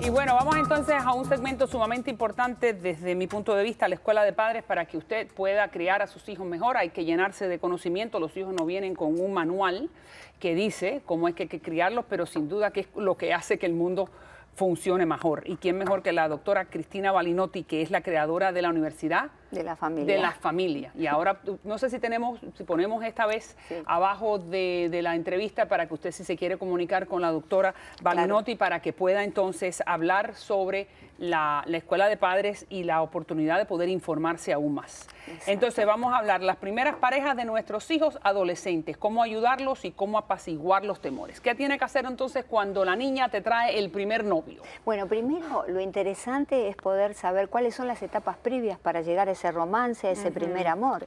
Y bueno, vamos entonces a un segmento sumamente importante desde mi punto de vista, la escuela de padres, para que usted pueda criar a sus hijos mejor. Hay que llenarse de conocimiento, los hijos no vienen con un manual que dice cómo es que hay que criarlos, pero sin duda que es lo que hace que el mundo funcione mejor. ¿Y quién mejor que la doctora Cristina Balinotti, que es la creadora de la universidad? de la familia. De la familia. Y ahora, no sé si tenemos, si ponemos esta vez abajo de, la entrevista para que usted, si se quiere comunicar con la doctora Balinotti, para que pueda entonces hablar sobre la, escuela de padres y la oportunidad de poder informarse aún más. Entonces, vamos a hablar las primeras parejas de nuestros hijos adolescentes, cómo ayudarlos y cómo apaciguar los temores. ¿Qué tiene que hacer entonces cuando la niña te trae el primer novio? Bueno, primero, lo interesante es poder saber cuáles son las etapas previas para llegar a ese romance, ese primer amor.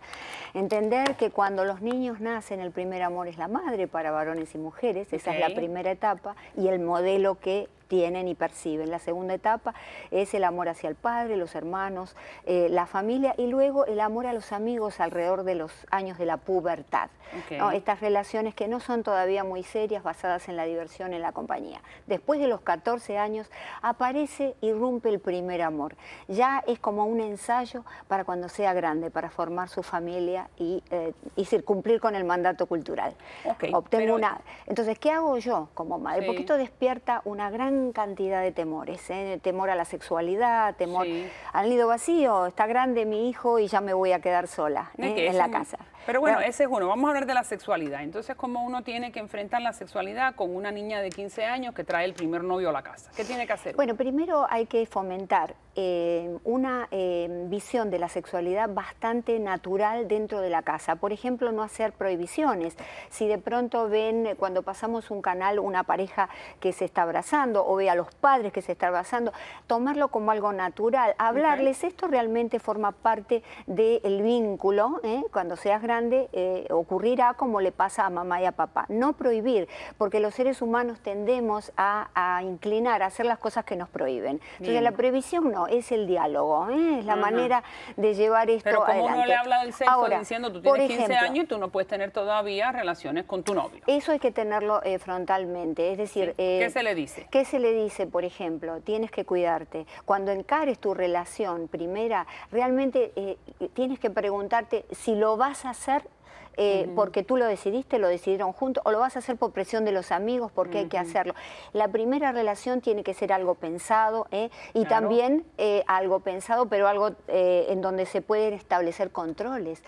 Entender que cuando los niños nacen, el primer amor es la madre para varones y mujeres, esa es la primera etapa y el modelo que tienen y perciben. La segunda etapa es el amor hacia el padre, los hermanos, eh, la familia y luego el amor a los amigos alrededor de los años de la pubertad. Estas relaciones que no son todavía muy serias, basadas en la diversión, en la compañía. Después de los 14 años aparece, y rompe el primer amor. Ya es como un ensayo para cuando sea grande, para formar su familia y, eh, cumplir con el mandato cultural. Obtengo Entonces, ¿qué hago yo como madre? Porque esto despierta una gran cantidad de temores, ¿eh? temor a la sexualidad, temor al nido vacío, está grande mi hijo y ya me voy a quedar sola ¿eh? en la casa. Pero bueno, ese es uno, vamos a hablar de la sexualidad. Entonces, ¿cómo uno tiene que enfrentar la sexualidad con una niña de 15 años que trae el primer novio a la casa? ¿Qué tiene que hacer? Bueno, primero hay que fomentar eh, una visión de la sexualidad bastante natural dentro de la casa. Por ejemplo, no hacer prohibiciones. Si de pronto ven cuando pasamos un canal una pareja que se está abrazando ve a los padres que se están basando, tomarlo como algo natural, hablarles, esto realmente forma parte del vínculo, ¿eh? cuando seas grande eh, ocurrirá como le pasa a mamá y a papá, no prohibir, porque los seres humanos tendemos a, inclinar a hacer las cosas que nos prohíben. Entonces la prohibición no, es el diálogo, ¿eh? es la manera de llevar esto Pero como adelante. uno le habla del sexo diciendo tú tienes 15 años y tú no puedes tener todavía relaciones con tu novio? Eso hay que tenerlo frontalmente, es decir... ¿Qué se le dice? ¿Qué se le dice, por ejemplo, tienes que cuidarte, cuando encares tu relación primera, realmente eh, tienes que preguntarte si lo vas a hacer eh, porque tú lo decidiste, lo decidieron juntos, o lo vas a hacer por presión de los amigos porque hay que hacerlo. La primera relación tiene que ser algo pensado ¿eh? y también eh, algo pensado, pero algo en donde se pueden establecer controles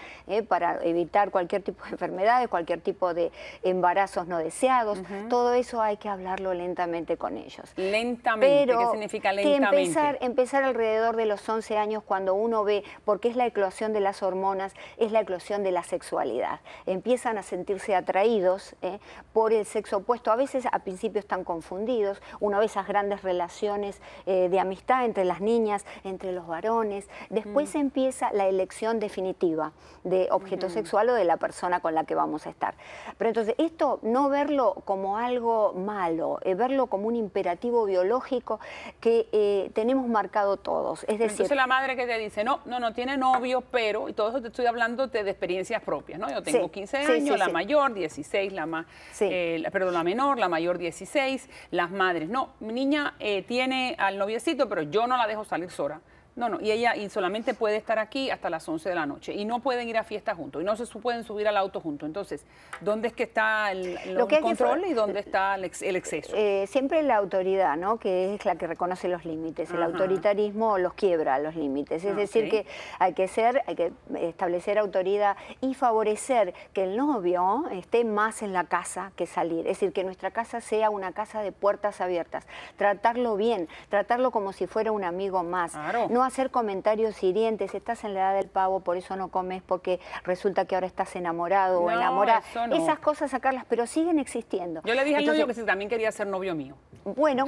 para evitar cualquier tipo de enfermedades, cualquier tipo de embarazos no deseados. Todo eso hay que hablarlo lentamente con ellos. Lentamente, ¿qué significa lentamente? empezar alrededor de los 11 años cuando uno ve, porque es la eclosión de las hormonas, es la eclosión de la sexualidad. Empiezan a sentirse atraídos ¿eh? por el sexo opuesto. A veces a principio están confundidos. una vez esas grandes relaciones eh, de amistad entre las niñas, entre los varones. Después mm. empieza la elección definitiva de objeto sexual o de la persona con la que vamos a estar. Pero entonces esto no verlo como algo malo, eh, verlo como un imperativo biológico que tenemos marcado todos. Es decir, entonces la madre que te dice, no, no, no tiene novio, pero, y todo eso te estoy hablando de, experiencias propias, ¿no? tengo 15 años, la mayor 16, la más, eh, perdón, la menor, la mayor 16, las madres. No, mi niña eh, tiene al noviecito, pero yo no la dejo salir sola. No, no, y ella solamente puede estar aquí hasta las 11 de la noche y no pueden ir a fiesta juntos y no se pueden subir al auto juntos. Entonces, ¿dónde es que está el, control y dónde está el, exceso? Eh, eh, siempre la autoridad, ¿no? Que es la que reconoce los límites. El autoritarismo los quiebra los límites. Es ah, decir, que hay que ser, hay que establecer autoridad y favorecer que el novio esté más en la casa que salir. Es decir, que nuestra casa sea una casa de puertas abiertas. Tratarlo bien, tratarlo como si fuera un amigo más. Claro hacer comentarios hirientes, estás en la edad del pavo, por eso no comes, porque resulta que ahora estás enamorado o enamorada. Esas cosas sacarlas, pero siguen existiendo. Yo le dije a al que también quería ser novio mío bueno,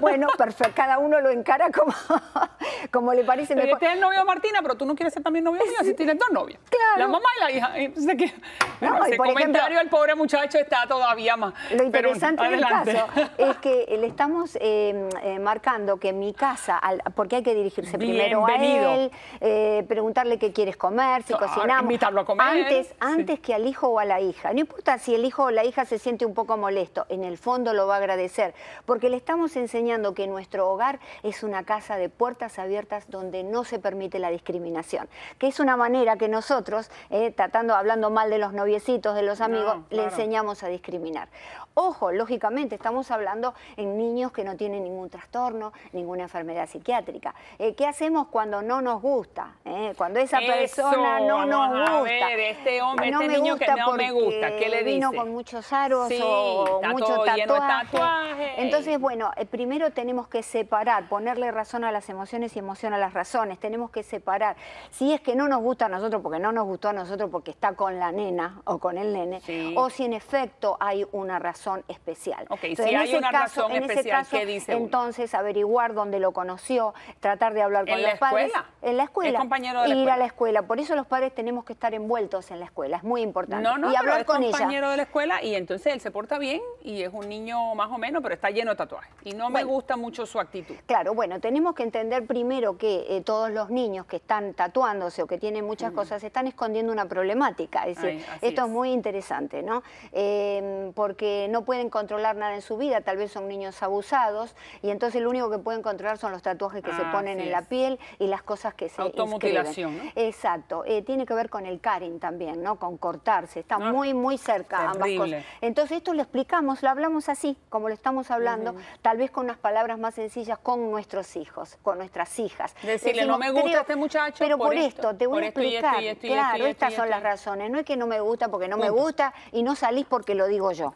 bueno, perfecto, cada uno lo encara como, como le parece mejor. Este el novio Martina, pero tú no quieres ser también novio mío, si tienes dos novias. Claro. La mamá y la hija. no, ese comentario del pobre muchacho está todavía más. Lo interesante del caso es que le estamos eh, eh, marcando que mi casa, porque hay que dirigirse primero a él, eh, preguntarle qué quieres comer, si cocinamos. Invitarlo a comer. Antes, antes que al hijo o a la hija. No importa si el hijo o la hija se siente un poco molesto, en el fondo lo va a agradecer porque le estamos enseñando que nuestro hogar es una casa de puertas abiertas donde no se permite la discriminación, que es una manera que nosotros, eh, tratando, hablando mal de los noviecitos, de los amigos, le enseñamos a discriminar. Ojo, lógicamente estamos hablando en niños que no tienen ningún trastorno, ninguna enfermedad psiquiátrica. Eh, ¿Qué hacemos cuando no nos gusta? Eh, cuando esa persona no nos gusta. este hombre, no este me gusta que no me gusta, ¿qué le Vino con muchos aros o muchos tatuajes. Entonces entonces, bueno, eh, primero tenemos que separar, ponerle razón a las emociones y emoción a las razones, tenemos que separar. Si es que no nos gusta a nosotros porque no nos gustó a nosotros porque está con la nena o con el nene, o si en efecto hay una razón especial. Ok, si hay una razón especial, ¿qué dice? Entonces, averiguar dónde lo conoció, tratar de hablar con los padres. En la escuela. ¿Es compañero de la ir a la escuela. Por eso los padres tenemos que estar envueltos en la escuela, es muy importante. No, no, y hablar con es compañero de la escuela y entonces él se porta bien y es un niño más o menos, pero está lleno tatuaje, y no me gusta mucho su actitud. Claro, bueno, tenemos que entender primero que eh, todos los niños que están tatuándose o que tienen muchas cosas están escondiendo una problemática. Es decir, esto es. muy interesante, ¿no? Em, porque no pueden controlar nada en su vida, tal vez son niños abusados y entonces lo único que pueden controlar son los tatuajes que se ah, ponen en la piel y las cosas que se Automutilación, Exacto, eh, tiene que ver con el caring también, ¿no? Con cortarse, está ah, muy, muy cerca ambas cosas. Entonces esto lo explicamos, lo hablamos así, como lo estamos hablando tal vez con unas palabras más sencillas, con nuestros hijos, con nuestras hijas. Decirle, no me gusta este muchacho. Pero por, esto, te voy a explicar. claro, estas son las razones. No es que no me gusta porque no me gusta y no salís porque lo digo yo.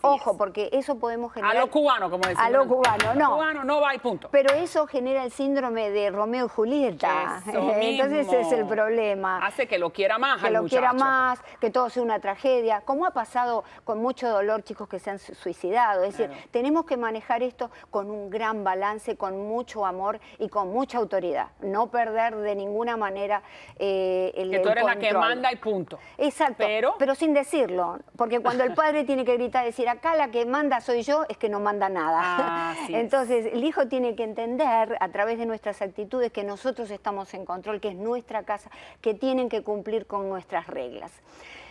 Ojo, porque eso podemos generar. A lo cubano, como decimos. A lo cubano, no. cubano no va y punto. Pero eso genera el síndrome de Romeo y Julieta. Entonces ese es el problema. Hace que lo quiera más. Que lo quiera más, que todo sea una tragedia. Como ha pasado con mucho dolor, chicos que se han suicidado. Es decir, tenemos que manejar esto con un gran balance, con mucho amor y con mucha autoridad. No perder de ninguna manera eh, el Que tú eres la que manda y punto. Exacto, pero... sin decirlo, porque cuando el padre tiene que gritar, decir, acá la que manda soy yo, es que no manda nada. Entonces, el hijo tiene que entender a través de nuestras actitudes que nosotros estamos en control, que es nuestra casa, que tienen que cumplir con nuestras reglas.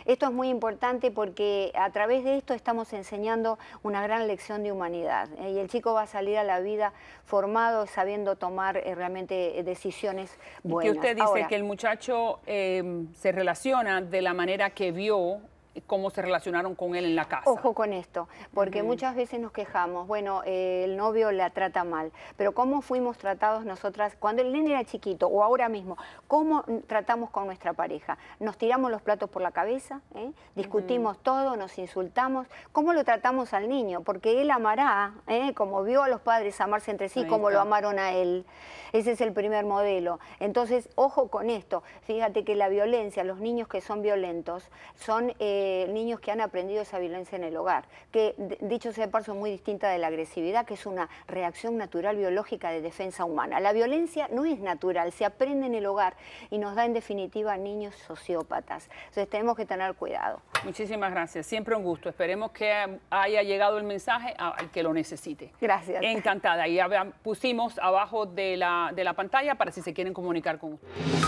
Esto es muy importante porque a través de esto estamos enseñando una gran lección de humanidad ¿eh? y el chico va a salir a la vida formado, sabiendo tomar eh, realmente eh, decisiones buenas. usted dice que el muchacho se relaciona de la manera que vio cómo se relacionaron con él en la casa. Ojo con esto, porque muchas veces nos quejamos, bueno, el novio la trata mal, pero ¿cómo fuimos tratados nosotras cuando el niño era chiquito o ahora mismo? ¿Cómo tratamos con nuestra pareja? ¿Nos tiramos los platos por la cabeza? Eh? ¿Discutimos todo? ¿Nos insultamos? ¿Cómo lo tratamos al niño? Porque él amará, eh, como vio a los padres amarse entre sí, como lo amaron a él. Ese es el primer modelo. Entonces, ojo con esto. Fíjate que la violencia, los niños que son violentos, son... Eh, eh, niños que han aprendido esa violencia en el hogar, que dicho sea de paso muy distinta de la agresividad, que es una reacción natural biológica de defensa humana. La violencia no es natural, se aprende en el hogar y nos da en definitiva niños sociópatas. Entonces tenemos que tener cuidado. Muchísimas gracias, siempre un gusto. Esperemos que haya llegado el mensaje al que lo necesite. Gracias. Encantada. Y pusimos abajo de la, de la pantalla para si se quieren comunicar con